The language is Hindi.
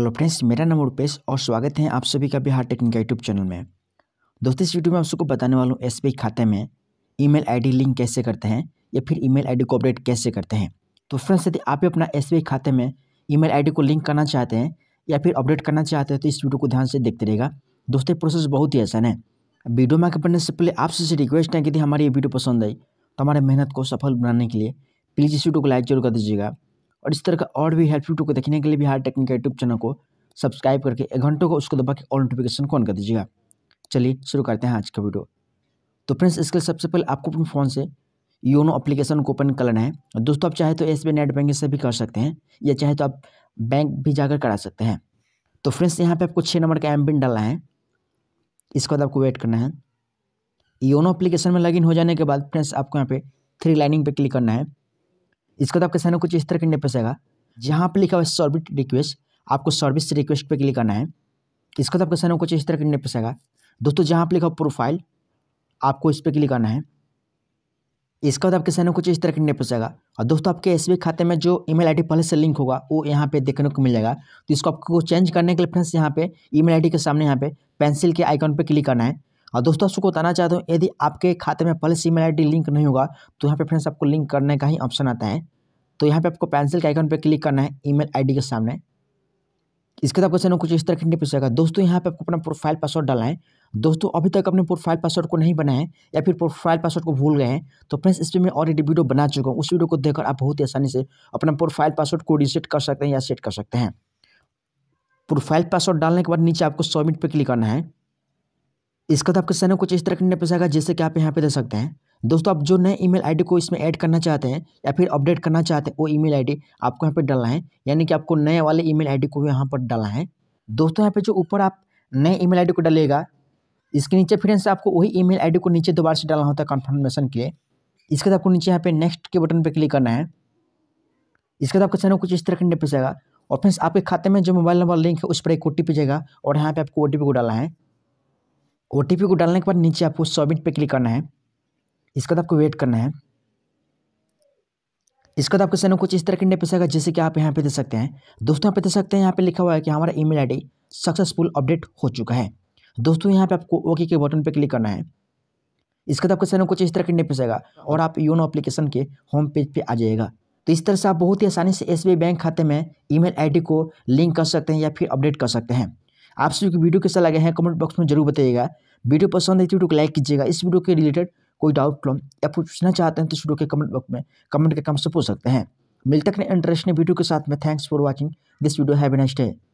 हेलो फ्रेंड्स मेरा नाम रूपेश और स्वागत है आप सभी का बिहार टेक्निक यूट्यूब चैनल में दोस्तों इस वीडियो में आप सबको बताने वाला हूँ एस खाते में ईमेल आईडी लिंक कैसे करते हैं या फिर ईमेल आईडी को अपडेट कैसे करते हैं तो फ्रेंड्स यदि आप भी अपना एस खाते में ई मेल को लिंक करना चाहते हैं या फिर अपडेट करना चाहते हैं तो इस वीडियो को ध्यान से देखते रहेगा दोस्तों प्रोसेस बहुत ही आसान है वीडियो में आगे बढ़ने से पहले आपसे रिक्वेस्ट है कि यदि हमारी ये वीडियो पसंद आई तो हमारे मेहनत को सफल बनाने के लिए प्लीज़ इस वीडियो को लाइक जरूर कर दीजिएगा और इस तरह का और भी हेल्पफुल टू को देखने के लिए भी हार टेक्निक यूट्यूब चैनल को सब्सक्राइब करके एक घंटों को उसको दबा के ऑल नोटिफिकेशन को ऑन कर दीजिएगा चलिए शुरू करते हैं आज का वीडियो तो फ्रेंड्स इसके लिए सबसे पहले आपको अपने फ़ोन से योनो अप्लीकेशन को ओपन कर लेना है दोस्तों आप चाहे तो एस नेट बैंकिंग से भी कर सकते हैं या चाहे तो आप बैंक भी जाकर करा सकते हैं तो फ्रेंड्स यहाँ पर आपको छः नंबर का एम पिन डालना है इसके बाद आपको वेट करना है योनो अप्लीकेशन में लॉगिन हो जाने के बाद फ्रेंड्स आपको यहाँ पे थ्री लाइनिंग पे क्लिक करना है इसका तो आपके सामने कुछ इस तरह करने पसेगा जहाँ पर लिखा हुआ है सर्विस रिक्वेस्ट आपको सर्विस रिक्वेस्ट पे क्लिक करना है इसको तो आपके सामने कुछ इस तरह करने पसेगा दोस्तों जहाँ पर लिखा हुआ प्रोफाइल आपको इस पर क्लिक करना है इसका बाद तो आपके सामने कुछ इस तरह करने पड़ेगा और दोस्तों आपके एस खाते में जो ईमेल आईडी पहले से लिंक होगा वो यहाँ पे देखने को मिल जाएगा तो इसको आपको चेंज करने के लिए फ्रेंड्स यहाँ पे ईमेल आईडी के सामने यहाँ पे पेंसिल के आइकॉन पे क्लिक करना है और हाँ, दोस्तों आपको बताना चाहता हूँ यदि आपके खाते में पहले आई डी लिंक नहीं होगा तो यहाँ पे फ्रेंड्स आपको लिंक करने का ही ऑप्शन आता है तो यहाँ पे आपको पेंसिल के आइकन पे क्लिक करना है ईमेल आईडी के सामने इसके बाद क्वेश्चन कुछ इस तरह की पूछेगा दोस्तों यहाँ पे आपको अपना प्रोफाइल पासवर्ड डाला है दोस्तों अभी तक अपने प्रोफाइल पासवर्ड को नहीं बनाए या फिर प्रोफाइल पासवर्ड को भूल गए हैं तो फ्रेंड्स इस पर मैं ऑलरेडी वीडियो बना चुका हूँ उस वीडियो को देखकर आप बहुत ही आसानी से अपना प्रोफाइल पासवर्ड को रिसेट कर सकते हैं या सेट कर सकते हैं प्रोफाइल पासवर्ड डालने के बाद नीचे आपको सबमिट पर क्लिक करना है इसका तो आपके सैनिक कुछ इस तरह का इंटरफेस आएगा जैसे कि आप यहाँ पे दे सकते हैं दोस्तों आप जो नए ईमेल आईडी को इसमें ऐड करना चाहते हैं या फिर अपडेट करना चाहते हैं वो ईमेल आईडी आपको यहाँ पे डालना है यानी कि आपको नए वाले ईमेल आईडी को यहाँ पर डालना है दोस्तों यहाँ पे जो ऊपर आप नए ईमेल आईडी को डालेगा इसके नीचे फिर से आपको वही ई मेल को नीचे दोबारा से डालना होता है कन्फर्मेशन के लिए इसके बाद आपको नीचे यहाँ पे नेक्स्ट के बटन पर क्लिक करना है इसके बाद आपका सैनिक कुछ इस तरह का इंटरफेस आएगा और फ्रेंड्स आपके खाते में जो मोबाइल नंबर लिंक है उस पर एक ओ टी जाएगा और यहाँ पे आपको ओ को डालना है ओ को डालने के बाद नीचे आपको सबमिट पे क्लिक करना है इसके बाद आपको वेट करना है इसके बाद आपके सामने कुछ इस तरह के इंटरफेस पैसा जैसे कि आप यहाँ पे दे सकते हैं दोस्तों यहाँ पे दे सकते हैं यहाँ पे लिखा हुआ है कि हमारा ईमेल आईडी सक्सेसफुल अपडेट हो चुका है दोस्तों यहाँ पे आपको ओके के बटन पे क्लिक करना है इसके बाद आपके सामने कुछ इस तरह के इंटरफेस आएगा और आप योनो अप्लीकेशन के होम पेज पर पे आ जाएगा तो इस तरह से आप बहुत ही आसानी से एस बैंक खाते में ई आईडी को लिंक कर सकते हैं या फिर अपडेट कर सकते हैं आप सभी को वीडियो कैसा लगे हैं कमेंट बॉक्स में जरूर बताइएगा वीडियो पसंद है तो वीडियो को लाइक कीजिएगा इस वीडियो के रिलेटेड कोई डाउट प्रॉब्लम या पूछना चाहते हैं तो इस वीडियो के कमेंट बॉक्स में कमेंट के काम से पूछ सकते हैं मिलते हैं इंटरेस्टिंग वीडियो के साथ में thanks for watching this video have a next day